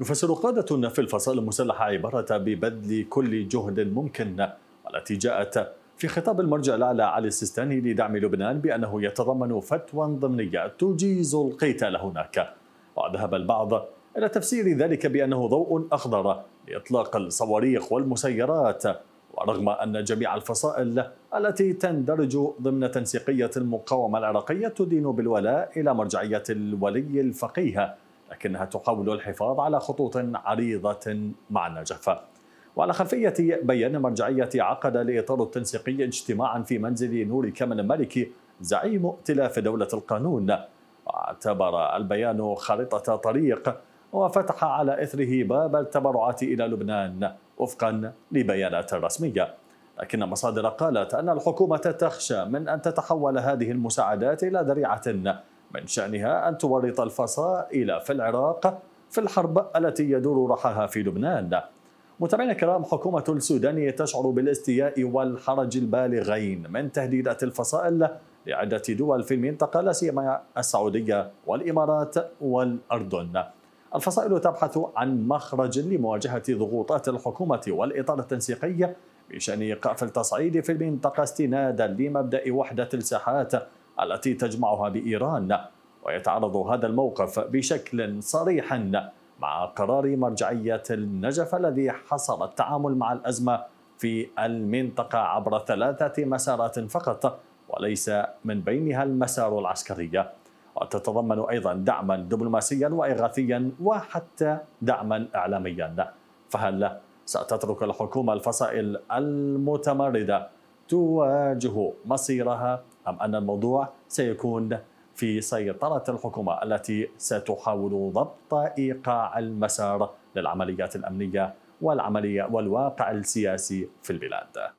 يفسر قادة في الفصائل المسلحة عبارة ببذل كل جهد ممكن والتي جاءت في خطاب المرجع الأعلى علي السيستاني لدعم لبنان بأنه يتضمن فتوى ضمنية تجيز القتال هناك وذهب البعض إلى تفسير ذلك بأنه ضوء أخضر لإطلاق الصواريخ والمسيرات ورغم أن جميع الفصائل التي تندرج ضمن تنسيقية المقاومة العراقية تدين بالولاء إلى مرجعية الولي الفقيه لكنها تحاول الحفاظ على خطوط عريضة مع النجف وعلى خلفية بيان مرجعية عقد الإطار التنسيقي اجتماعا في منزل نور كمال الملكي زعيم ائتلاف دولة القانون واعتبر البيان خريطة طريق وفتح على إثره باب التبرعات إلى لبنان وفقا لبيانات رسمية لكن مصادر قالت أن الحكومة تخشى من أن تتحول هذه المساعدات إلى ذريعة من شأنها أن تورط الفصائل في العراق في الحرب التي يدور رحاها في لبنان متابعينا الكرام حكومة السودان تشعر بالاستياء والحرج البالغين من تهديدات الفصائل لعدة دول في المنطقة لا سيما السعودية والإمارات والأردن. الفصائل تبحث عن مخرج لمواجهة ضغوطات الحكومة والإطار التنسيقي بشأن إيقاف التصعيد في المنطقة استنادا لمبدأ وحدة الساحات التي تجمعها بإيران ويتعرض هذا الموقف بشكل صريح مع قرار مرجعية النجف الذي حصر التعامل مع الأزمة في المنطقة عبر ثلاثة مسارات فقط وليس من بينها المسار العسكري وتتضمن أيضا دعما دبلوماسيا وإغاثيا وحتى دعما إعلاميا فهل ستترك الحكومة الفصائل المتمردة تواجه مصيرها أم أن الموضوع سيكون في سيطرة الحكومة التي ستحاول ضبط إيقاع المسار للعمليات الأمنية والعملية والواقع السياسي في البلاد